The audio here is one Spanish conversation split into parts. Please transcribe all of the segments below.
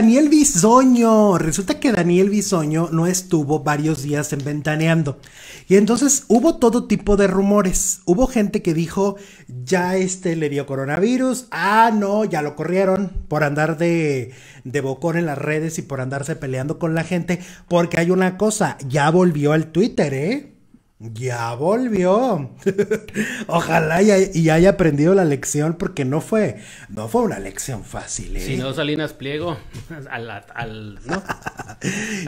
Daniel Bisoño. Resulta que Daniel Bisoño no estuvo varios días en Ventaneando. Y entonces hubo todo tipo de rumores. Hubo gente que dijo, ya este le dio coronavirus. Ah, no, ya lo corrieron por andar de, de bocón en las redes y por andarse peleando con la gente. Porque hay una cosa, ya volvió al Twitter, ¿eh? Ya volvió. Ojalá y, haya aprendido la lección porque no fue, no fue una lección fácil. ¿eh? Si no, Salinas Pliego al, al,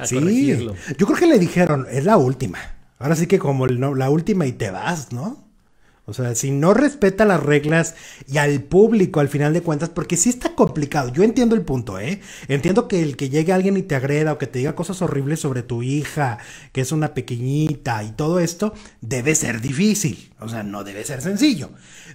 sí, yo creo que le dijeron, es la última. Ahora sí que como la última y te vas, ¿no? O sea, si no respeta las reglas y al público al final de cuentas, porque sí está complicado, yo entiendo el punto, ¿eh? Entiendo que el que llegue alguien y te agreda o que te diga cosas horribles sobre tu hija, que es una pequeñita y todo esto, debe ser difícil, o sea, no debe ser sencillo.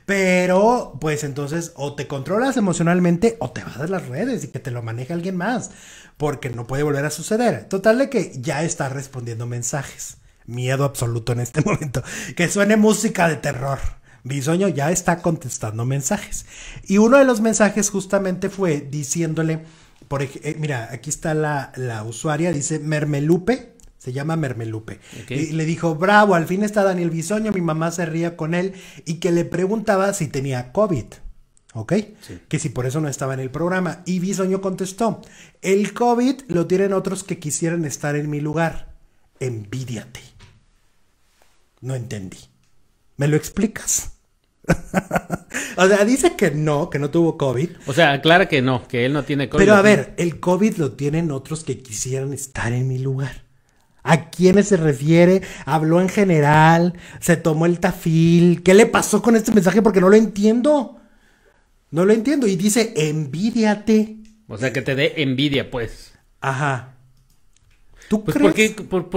Pero, pues entonces, o te controlas emocionalmente o te vas a las redes y que te lo maneje alguien más, porque no puede volver a suceder. Total de que ya está respondiendo mensajes miedo absoluto en este momento. Que suene música de terror. Bisoño ya está contestando mensajes. Y uno de los mensajes justamente fue diciéndole, por, eh, mira, aquí está la, usuaria, dice Mermelupe, se llama Mermelupe. Y le dijo, bravo, al fin está Daniel Bisoño, mi mamá se ría con él y que le preguntaba si tenía COVID. ¿ok? Que si por eso no estaba en el programa. Y Bisoño contestó, el COVID lo tienen otros que quisieran estar en mi lugar. Envidiate no entendí. ¿Me lo explicas? o sea, dice que no, que no tuvo COVID. O sea, aclara que no, que él no tiene COVID. Pero a ver, el COVID lo tienen otros que quisieran estar en mi lugar. ¿A quiénes se refiere? ¿Habló en general? ¿Se tomó el tafil? ¿Qué le pasó con este mensaje? Porque no lo entiendo. No lo entiendo. Y dice, envidiate. O sea, que te dé envidia, pues. Ajá. ¿Tú pues, ¿por,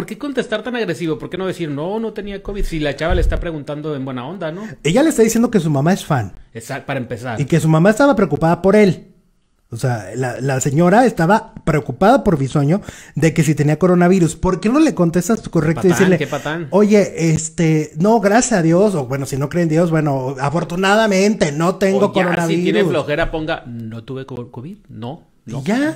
qué, contestar tan agresivo? ¿Por qué no decir, no, no tenía COVID? Si la chava le está preguntando en buena onda, ¿no? Ella le está diciendo que su mamá es fan. Exacto, para empezar. Y que su mamá estaba preocupada por él. O sea, la, señora estaba preocupada por sueño de que si tenía coronavirus. ¿Por qué no le contestas correcto y decirle, oye, este, no, gracias a Dios, o bueno, si no creen en Dios, bueno, afortunadamente no tengo o coronavirus. Si tiene flojera, ponga, no tuve COVID, no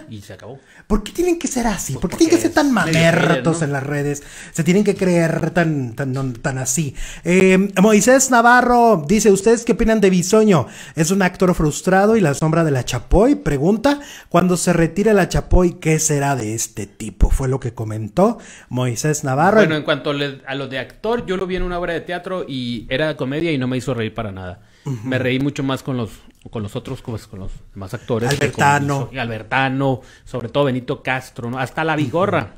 y ya. se acabó. ¿Por qué tienen que ser así? Pues ¿Por qué tienen que ser tan mamertos en las redes? Se tienen que creer tan, tan, tan así. Eh, Moisés Navarro dice: ¿Ustedes qué opinan de Bisoño? Es un actor frustrado y la sombra de la Chapoy. Pregunta: Cuando se retire la Chapoy, ¿qué será de este tipo? Fue lo que comentó Moisés Navarro. Bueno, en cuanto a lo de actor, yo lo vi en una obra de teatro y era comedia y no me hizo reír para nada. Me reí mucho más con los con los otros, pues, con los demás actores. Albertano. Y Albertano, sobre todo Benito Castro, hasta La Vigorra.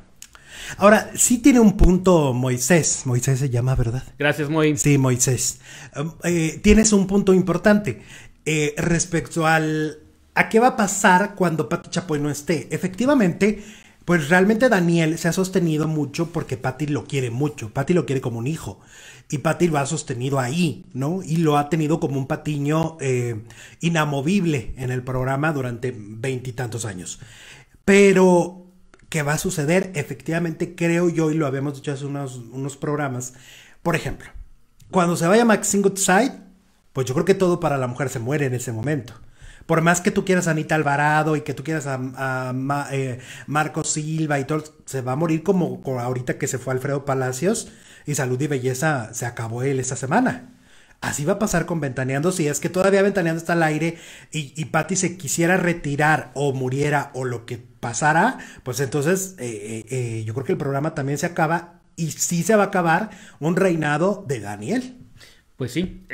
Ahora, sí tiene un punto Moisés. Moisés se llama, ¿verdad? Gracias, Moisés. Sí, Moisés. Um, eh, tienes un punto importante eh, respecto al... ¿A qué va a pasar cuando Pato Chapoy no esté? Efectivamente, pues realmente Daniel se ha sostenido mucho porque Patty lo quiere mucho, Patty lo quiere como un hijo y Patty lo ha sostenido ahí, ¿no? Y lo ha tenido como un patiño eh, inamovible en el programa durante veintitantos años. Pero, ¿qué va a suceder? Efectivamente, creo yo, y lo habíamos dicho hace unos, unos programas, por ejemplo, cuando se vaya Maxine Goodside, pues yo creo que todo para la mujer se muere en ese momento. Por más que tú quieras a Anita Alvarado y que tú quieras a, eh, Marco Silva y todo, se va a morir como, ahorita que se fue Alfredo Palacios y Salud y Belleza se acabó él esta semana. Así va a pasar con Ventaneando si es que todavía Ventaneando está al aire y, y se quisiera retirar o muriera o lo que pasara, pues entonces eh, eh, yo creo que el programa también se acaba y sí se va a acabar un reinado de Daniel. Pues sí,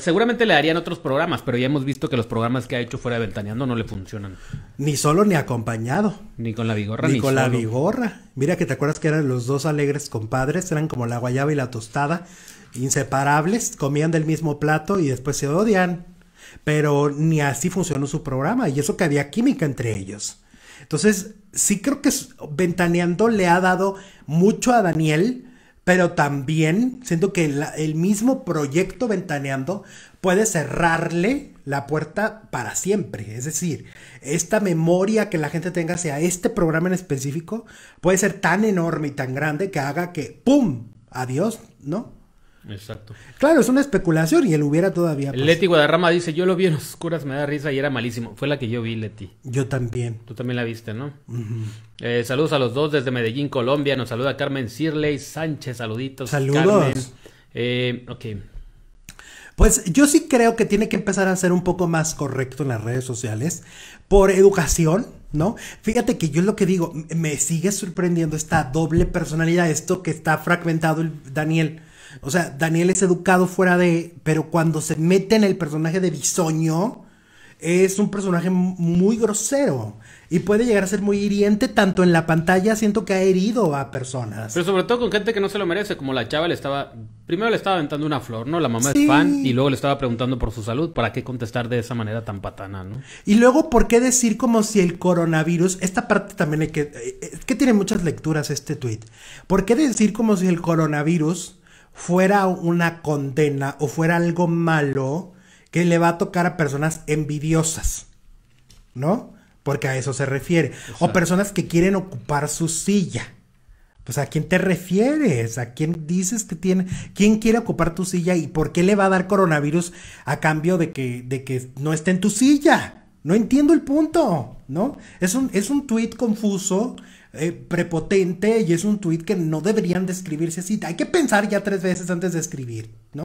seguramente le harían otros programas, pero ya hemos visto que los programas que ha hecho fuera de Ventaneando no le funcionan. Ni solo ni acompañado. Ni con la vigorra. Ni, con la vigorra. Mira que te acuerdas que eran los dos alegres compadres, eran como la guayaba y la tostada, inseparables, comían del mismo plato y después se odian. Pero ni así funcionó su programa y eso que había química entre ellos. Entonces, sí creo que Ventaneando le ha dado mucho a Daniel pero también siento que el mismo proyecto Ventaneando puede cerrarle la puerta para siempre. Es decir, esta memoria que la gente tenga hacia este programa en específico puede ser tan enorme y tan grande que haga que, ¡pum! Adiós, ¿no? Exacto. Claro, es una especulación y él hubiera todavía. Pues, Leti Guadarrama dice: Yo lo vi en oscuras, me da risa y era malísimo. Fue la que yo vi, Leti. Yo también. Tú también la viste, ¿no? Eh, saludos a los dos desde Medellín, Colombia. Nos saluda Carmen Sirley Sánchez. Saluditos. Saludos. Carmen. Eh, ok. Pues yo sí creo que tiene que empezar a ser un poco más correcto en las redes sociales por educación, ¿no? Fíjate que yo es lo que digo, me sigue sorprendiendo esta doble personalidad, esto que está fragmentado el Daniel o sea, Daniel es educado fuera de, pero cuando se mete en el personaje de bisoño, es un personaje muy grosero y puede llegar a ser muy hiriente tanto en la pantalla, siento que ha herido a personas. Pero sobre todo con gente que no se lo merece, como la chava le estaba, primero le estaba aventando una flor, ¿no? La mamá es fan y luego le estaba preguntando por su salud, ¿para qué contestar de esa manera tan patana, ¿no? Y luego, ¿por qué decir como si el coronavirus, esta parte también hay que, eh, es que tiene muchas lecturas este tweet, ¿por qué decir como si el coronavirus fuera una condena o fuera algo malo que le va a tocar a personas envidiosas, ¿no? Porque a eso se refiere. O personas que quieren ocupar su silla. Pues a quién te refieres, a quién dices que tiene, quién quiere ocupar tu silla y por qué le va a dar coronavirus a cambio de que, de que no esté en tu silla. No entiendo el punto, ¿no? Es un, es un tuit confuso eh, prepotente y es un tuit que no deberían de así. Hay que pensar ya tres veces antes de escribir, ¿no?